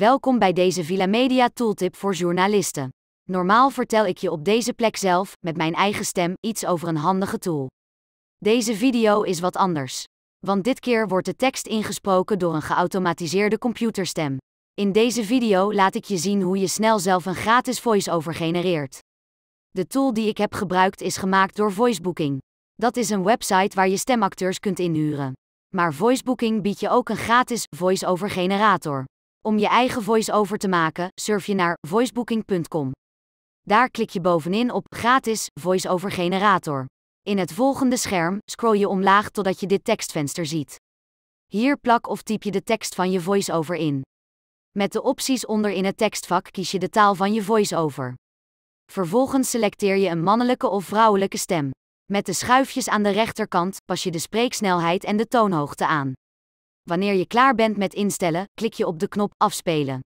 Welkom bij deze Villa Media Tooltip voor journalisten. Normaal vertel ik je op deze plek zelf, met mijn eigen stem, iets over een handige tool. Deze video is wat anders. Want dit keer wordt de tekst ingesproken door een geautomatiseerde computerstem. In deze video laat ik je zien hoe je snel zelf een gratis voice-over genereert. De tool die ik heb gebruikt is gemaakt door Voicebooking. Dat is een website waar je stemacteurs kunt inhuren. Maar Voicebooking biedt je ook een gratis voice-over generator. Om je eigen voice-over te maken, surf je naar voicebooking.com. Daar klik je bovenin op Gratis Voice-over Generator. In het volgende scherm scroll je omlaag totdat je dit tekstvenster ziet. Hier plak of typ je de tekst van je voice-over in. Met de opties onder in het tekstvak kies je de taal van je voice-over. Vervolgens selecteer je een mannelijke of vrouwelijke stem. Met de schuifjes aan de rechterkant pas je de spreeksnelheid en de toonhoogte aan. Wanneer je klaar bent met instellen, klik je op de knop Afspelen.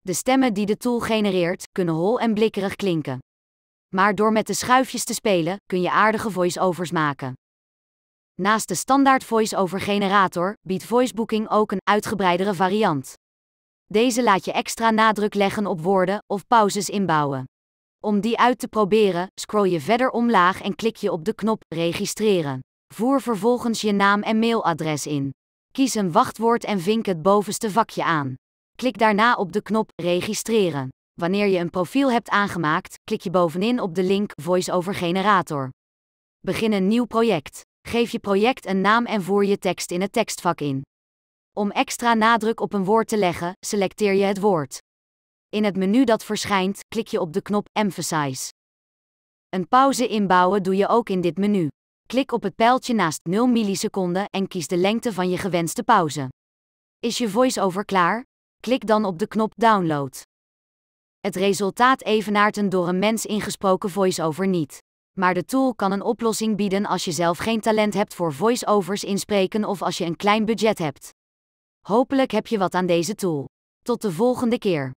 De stemmen die de tool genereert, kunnen hol en blikkerig klinken. Maar door met de schuifjes te spelen, kun je aardige voice-overs maken. Naast de standaard voice-over generator biedt voicebooking ook een uitgebreidere variant. Deze laat je extra nadruk leggen op woorden of pauzes inbouwen. Om die uit te proberen, scroll je verder omlaag en klik je op de knop Registreren. Voer vervolgens je naam en mailadres in. Kies een wachtwoord en vink het bovenste vakje aan. Klik daarna op de knop Registreren. Wanneer je een profiel hebt aangemaakt, klik je bovenin op de link VoiceOver Generator. Begin een nieuw project. Geef je project een naam en voer je tekst in het tekstvak in. Om extra nadruk op een woord te leggen, selecteer je het woord. In het menu dat verschijnt, klik je op de knop Emphasize. Een pauze inbouwen doe je ook in dit menu. Klik op het pijltje naast 0 milliseconden en kies de lengte van je gewenste pauze. Is je voice-over klaar? Klik dan op de knop Download. Het resultaat evenaart een door een mens ingesproken voice-over niet. Maar de tool kan een oplossing bieden als je zelf geen talent hebt voor voice-overs inspreken of als je een klein budget hebt. Hopelijk heb je wat aan deze tool. Tot de volgende keer.